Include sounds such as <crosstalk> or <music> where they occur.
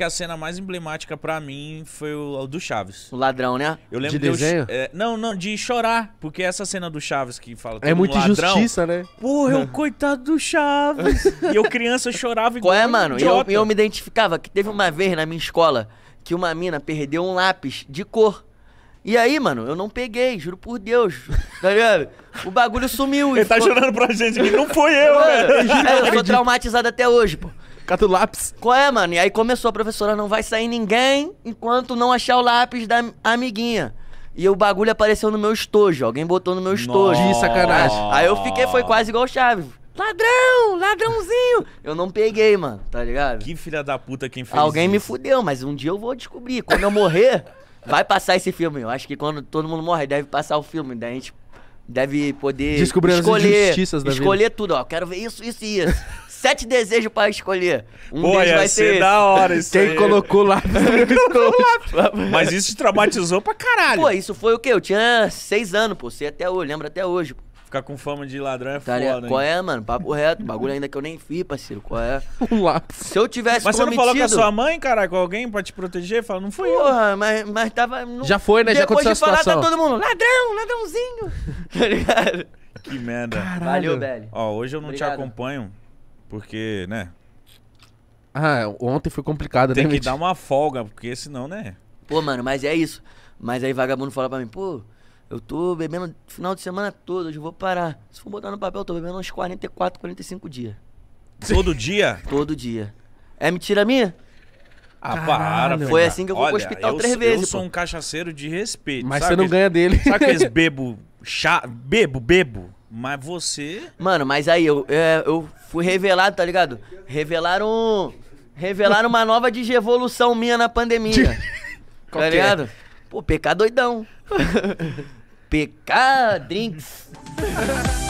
que a cena mais emblemática para mim foi o, o, do Chaves. O ladrão, né? Eu lembro de desenho? Eu, é, não, não, de chorar, porque essa cena do Chaves que fala É muito um ladrão, injustiça, né? Porra, eu é <laughs> coitado do Chaves. e eu criança chorava igual Qual é, mano? E eu, eu me identificava que teve uma vez na minha escola que uma mina perdeu um lápis de cor. E aí, mano, eu não peguei, juro por Deus. Tá ligado? O bagulho sumiu. Ele tá ficou... tá chorando pra gente não foi eu, mano. velho. É, eu sou traumatizado até hoje, pô. Cata o lápis. Qual é, mano? E aí começou, a professora não vai sair ninguém enquanto não achar o lápis da amiguinha. E o bagulho apareceu no meu estojo. Alguém botou no meu estojo. Que sacanagem. Aí eu fiquei, foi quase igual o Chaves. Ladrão, ladrãozinho. Eu não peguei, mano, tá ligado? Que filha da puta quem fez Alguém isso? me fudeu, mas um dia eu vou descobrir. Quando eu morrer, vai passar esse filme. Eu acho que quando todo mundo morre, deve passar o filme. Daí a gente Deve poder Descobrir escolher, escolher vida. tudo, ó. Quero ver isso, isso e isso. <laughs> Sete desejos pra escolher. Um Pô, deles vai ser, ser da hora isso Quem aí. colocou lá? <laughs> <laughs> Mas isso te traumatizou pra caralho. Pô, isso foi o quê? Eu tinha seis anos, pô. Sei até hoje, lembro até hoje. Pô. Ficar com fama de ladrão é tá foda, né? Qual é, mano? Papo reto. Bagulho ainda que eu nem fiz, parceiro. Qual é? Um lápis. Se eu tivesse mas cometido... Mas você não falou com a sua mãe, cara? Com alguém pra te proteger? Fala, não fui Porra, eu. Mas, mas tava... Não... Já foi, né? Depois Já aconteceu a situação. Depois de falar, tá todo mundo... Ladrão, ladrãozinho. <laughs> tá ligado? Que merda. Caralho. Valeu, velho. Ó, hoje eu não Obrigado. te acompanho, porque, né? Ah, ontem foi complicado, Tem né? Tem que gente? dar uma folga, porque senão, né? Pô, mano, mas é isso. Mas aí vagabundo fala pra mim, pô, eu tô bebendo final de semana todo, hoje eu vou parar. Se for botar no papel, eu tô bebendo uns 44, 45 dias. Todo <laughs> dia? Todo dia. É mentira minha? Ah, Caralho, para, Foi assim que eu fui pro hospital eu, três vezes. Eu sou pô. um cachaceiro de respeito. Mas sabe? você não ganha dele. Sabe que eles <laughs> bebo chá, bebo, bebo. Mas você. Mano, mas aí, eu, é, eu fui revelado, tá ligado? Revelaram. Revelaram uma nova de evolução minha na pandemia. <laughs> Qual tá que é? ligado? É? Pô, PK doidão. <laughs> PK drinks.